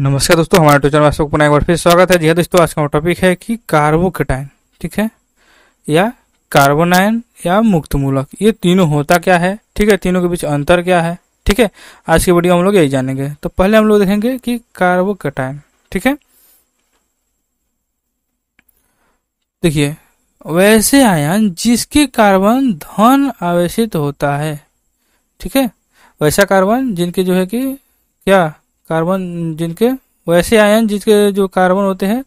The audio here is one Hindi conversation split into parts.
नमस्कार दोस्तों हमारे ट्यूचर में आपको एक बार फिर स्वागत है जी हाँ दोस्तों आज का टॉपिक है कि कार्बोकेटाइन ठीक है या कार्बोनाइन या मुक्त मूलक ये तीनों होता क्या है ठीक है तीनों के बीच अंतर क्या है ठीक है आज की वीडियो हम लोग यही जानेंगे तो पहले हम लोग देखेंगे कि कार्बोकेटाइन ठीक है देखिए वैसे आयन जिसके कार्बन धन आवेशित होता है ठीक है वैसा कार्बन जिनके जो है कि क्या कार्बन जिनके वैसे आयन जिसके जो कार्बन होते हैं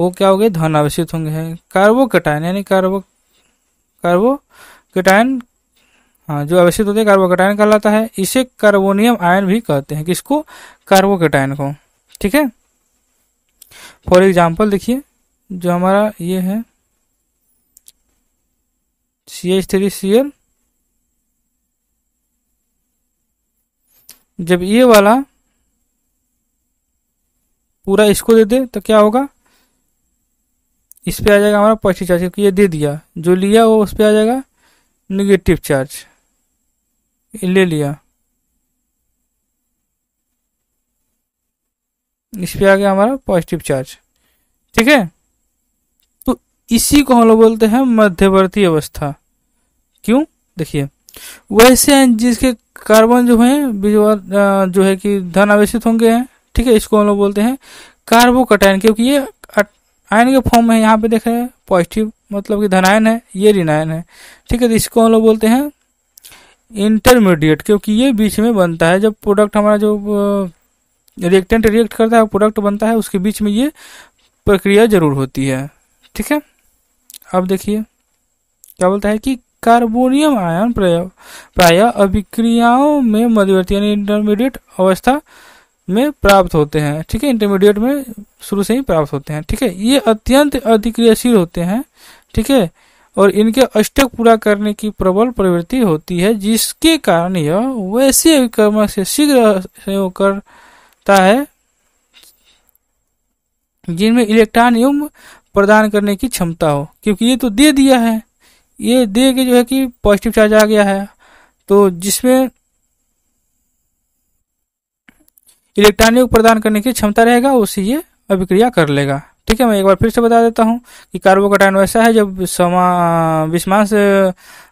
वो क्या हो गए धन आवेशित होंगे हैं कटायन यानी कार्बो कटायन हाँ जो आवेशित होते हैं कटायन कहलाता है इसे कार्बोनियम आयन भी कहते हैं किसको कटायन को ठीक है फॉर एग्जाम्पल देखिए जो हमारा ये है C H three C L जब ये वाला पूरा इसको दे दे तो क्या होगा इस पे आ जाएगा हमारा पॉजिटिव चार्ज क्योंकि ये दे दिया जो लिया वो उस पर आ जाएगा निगेटिव चार्ज ले लिया इस पे आ गया हमारा पॉजिटिव चार्ज ठीक है तो इसी को हम लोग बोलते हैं मध्यवर्ती अवस्था क्यों देखिए वैसे जिसके कार्बन जो है जो है कि धन आवेशित होंगे हैं ठीक है इसको हम लोग बोलते हैं कार्बोकटाइन क्योंकि ये आयन के फॉर्म में यहाँ पे देख रहे हैं पॉजिटिव मतलब कि धनायन है ये ऋणायन है ठीक है तो इसको हम लोग बोलते हैं इंटरमीडिएट क्योंकि ये बीच में बनता है जब प्रोडक्ट हमारा जो रिएक्टेंट रिएक्ट करता है प्रोडक्ट बनता है उसके बीच में ये प्रक्रिया जरूर होती है ठीक है अब देखिए क्या बोलता है कि कार्बोनियम आयन प्राय अभिक्रियाओं में मध्यवर्ती यानी इंटरमीडिएट अवस्था में प्राप्त होते हैं ठीक है इंटरमीडिएट में शुरू से ही प्राप्त होते हैं ठीक है ये अत्यंत अधिक्रियाशील होते हैं ठीक है और इनके अष्टक पूरा करने की प्रबल प्रवृत्ति होती है जिसके कारण यह वैसे कर्म से शीघ्र संयोग करता है जिनमें इलेक्ट्रॉन युग प्रदान करने की क्षमता हो क्योंकि ये तो दे दिया है ये दे के जो है कि पॉजिटिव चार्ज आ गया है तो जिसमें इलेक्ट्रॉनिक प्रदान करने की क्षमता रहेगा उसी ये अभिक्रिया कर लेगा ठीक है मैं एक बार फिर से बता देता हूँ कि कार्बोकटाइन वैसा है जब समा से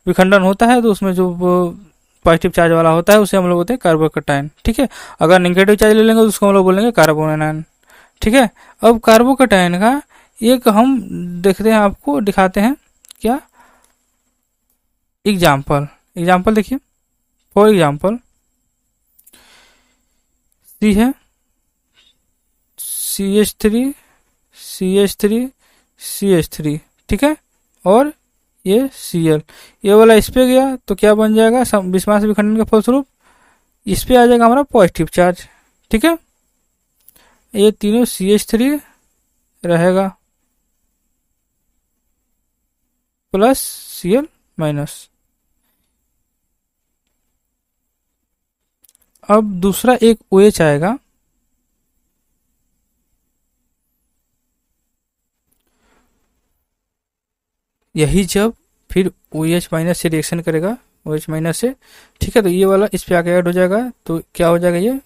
विखंडन होता है तो उसमें जो पॉजिटिव चार्ज वाला होता है उसे हम लोग बोलते हैं कार्बोकटाइन ठीक है अगर निगेटिव चार्ज ले लेंगे तो उसको हम लोग बोलेंगे कार्बोनाइन ठीक है अब कटाइन का एक हम देखते हैं आपको दिखाते हैं क्या एग्जाम्पल एग्जाम्पल देखिए फॉर एग्जाम्पल थ्री है C H three C H three C H three ठीक है और ये सी एल ये वाला इस पे गया तो क्या बन जाएगा विश्वास विखंडन के फलस्वरूप इस पे आ जाएगा हमारा पॉजिटिव चार्ज ठीक है ये तीनों सी एच थ्री रहेगा प्लस सी एल माइनस अब दूसरा एक ओ OH आएगा यही जब फिर ओ एच माइनस से रिएक्शन करेगा ओ एच माइनस से ठीक है तो ये वाला इस पे आके ऐड हो जाएगा तो क्या हो जाएगा ये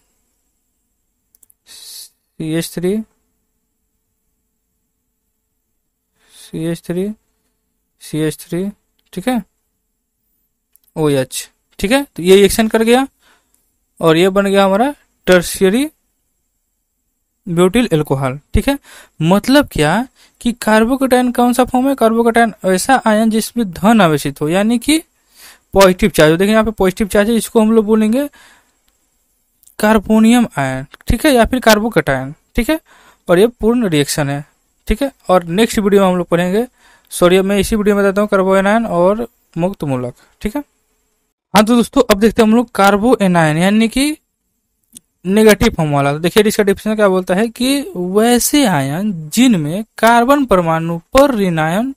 C H three C H three C H three ठीक है ओ एच ठीक है तो ये रिएक्शन कर गया और ये बन गया हमारा टर्शियरी ब्यूटिल एल्कोहल ठीक है मतलब क्या कि कार्बोकेटाइन कौन सा फॉर्म है कार्बोकेटाइन ऐसा आयन जिसमें धन आवेशित हो यानी कि पॉजिटिव चार्ज हो देखिए यहाँ पे पॉजिटिव चार्ज है इसको हम लोग बोलेंगे कार्बोनियम आयन ठीक है या फिर कार्बोकेटाइन ठीक है और ये पूर्ण रिएक्शन है ठीक है और नेक्स्ट वीडियो में हम लोग पढ़ेंगे सॉरी मैं इसी वीडियो में बताता हूँ कार्बोनाइन और मुक्त मूलक ठीक है हाँ तो दोस्तों अब देखते हैं हम लोग कार्बो एनायन यानी कि नेगेटिव फॉर्म वाला तो देखिए इसका डिप्शन क्या बोलता है कि वैसे आयन जिनमें कार्बन परमाणु पर ऋणायन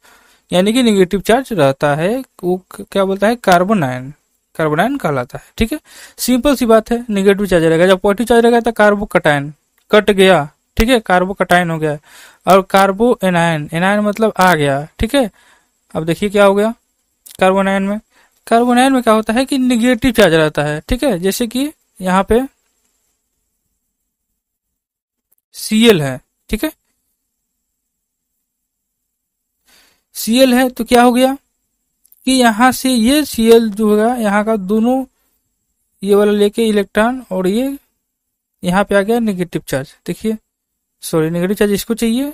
यानी कि नेगेटिव चार्ज रहता है वो क्या बोलता है कार्बन आयन कार्बन आयन कहलाता है ठीक है सिंपल सी बात है निगेटिव चार्ज रहेगा जब पॉजिटिव चार्ज रहेगा तो कार्बो कटायन कट गया ठीक है कार्बो कटायन हो गया और कार्बो एनायन एनायन मतलब आ गया ठीक है अब देखिए क्या हो गया कार्बोनायन में कार्बन में क्या होता है कि निगेटिव चार्ज रहता है ठीक है जैसे कि यहाँ पे सीएल है ठीक है सीएल है तो क्या हो गया कि यहाँ से ये सीएल जो होगा यहाँ का दोनों ये वाला लेके इलेक्ट्रॉन और ये यहाँ पे आ गया निगेटिव चार्ज देखिए सॉरी निगेटिव चार्ज इसको चाहिए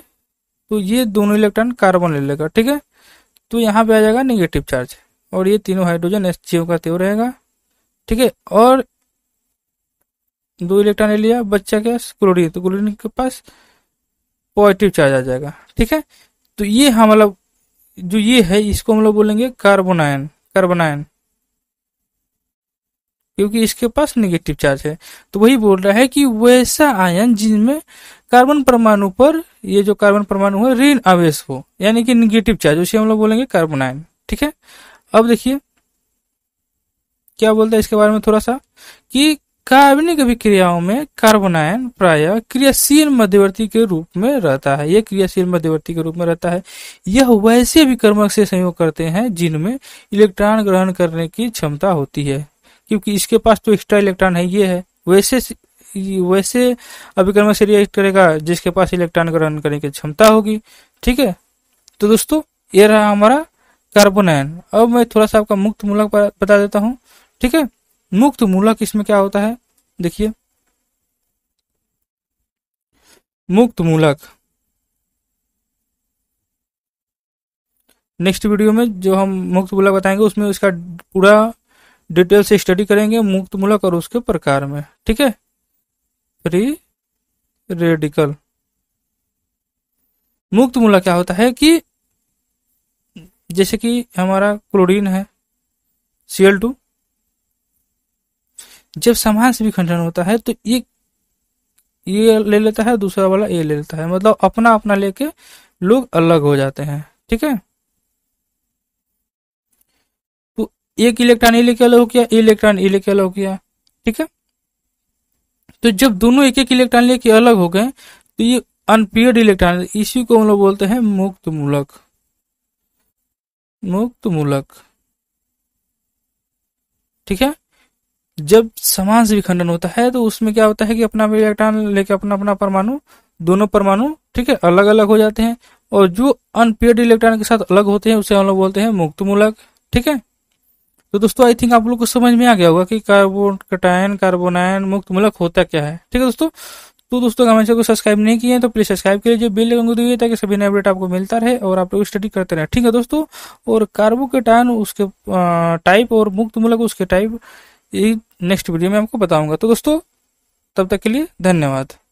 तो ये दोनों इलेक्ट्रॉन कार्बन ले लेगा ठीक है तो यहाँ पे आ जाएगा निगेटिव चार्ज और ये तीनों हाइड्रोजन एस जी का त्यो रहेगा ठीक है और दो इलेक्ट्रॉन ले लिया बच्चा क्या क्लोरीन तो क्लोरीन के पास पॉजिटिव चार्ज आ जाएगा ठीक है तो ये हम लोग मतलब, जो ये है इसको हम लोग बोलेंगे कार्बोनायन कार्बोनायन क्योंकि इसके पास नेगेटिव चार्ज है तो वही बोल रहा है कि वैसा आयन जिनमें कार्बन परमाणु पर ये जो कार्बन परमाणु है ऋण आवेश हो यानी कि निगेटिव चार्ज उसे हम लोग बोलेंगे कार्बोनायन ठीक है अब देखिए क्या बोलता है इसके बारे में थोड़ा सा कि कार्बनिक अभिक्रियाओं में कार्बोनायन प्राय क्रियाशील मध्यवर्ती के रूप में रहता है यह क्रियाशील मध्यवर्ती के रूप में रहता है यह वैसे अभिकर्मक से संयोग करते हैं जिनमें इलेक्ट्रॉन ग्रहण करने की क्षमता होती है क्योंकि इसके पास तो एक्स्ट्रा इलेक्ट्रॉन है ये है वैसे वैसे अभिक्रमक से रिएक्ट करेगा जिसके पास इलेक्ट्रॉन ग्रहण करने की क्षमता होगी ठीक है तो दोस्तों ये रहा हमारा कार्बन अब मैं थोड़ा सा आपका मुक्त मूलक बता देता हूँ ठीक है मुक्त मूलक इसमें क्या होता है देखिए मुक्त मूलक नेक्स्ट वीडियो में जो हम मुक्त मूलक बताएंगे उसमें इसका पूरा डिटेल से स्टडी करेंगे मुक्त मूलक और उसके प्रकार में ठीक है फ्री रेडिकल मुक्त मूलक क्या होता है कि जैसे कि हमारा क्लोरीन है सी टू जब समान से विखंडन होता है तो ये ये ले लेता है दूसरा वाला ये ले लेता है मतलब अपना अपना लेके लोग अलग हो जाते हैं ठीक है तो एक इलेक्ट्रॉन ये लेके अलग हो गया इलेक्ट्रॉन ये लेके अलग हो गया ठीक है तो जब दोनों एक एक इलेक्ट्रॉन लेके अलग हो गए तो ये अनपेड इलेक्ट्रॉन इसी को हम लोग बोलते हैं मुक्त मूलक मुक्त मूलक ठीक है जब समाज विखंडन होता है तो उसमें क्या होता है कि अपना इलेक्ट्रॉन लेके अपना अपना परमाणु दोनों परमाणु ठीक है अलग अलग हो जाते हैं और जो अनपेड इलेक्ट्रॉन के साथ अलग होते हैं उसे हम लोग बोलते हैं मुक्त मूलक ठीक है तो दोस्तों आई थिंक आप लोग को समझ में आ गया होगा कि कार्बोन कटायन कार्बोनायन मुक्त मूलक होता क्या है ठीक है दोस्तों तो दोस्तों अगर हमारे चैनल को सब्सक्राइब नहीं किए तो प्लीज सब्सक्राइब कर लीजिए बेल को दीजिए ताकि सभी नए अपडेट आपको मिलता रहे और आप लोग स्टडी करते रहे ठीक है दोस्तों और कार्बो के टान उसके टाइप और मुक्त मूलक उसके टाइप ये नेक्स्ट वीडियो में आपको बताऊंगा तो दोस्तों तब तक के लिए धन्यवाद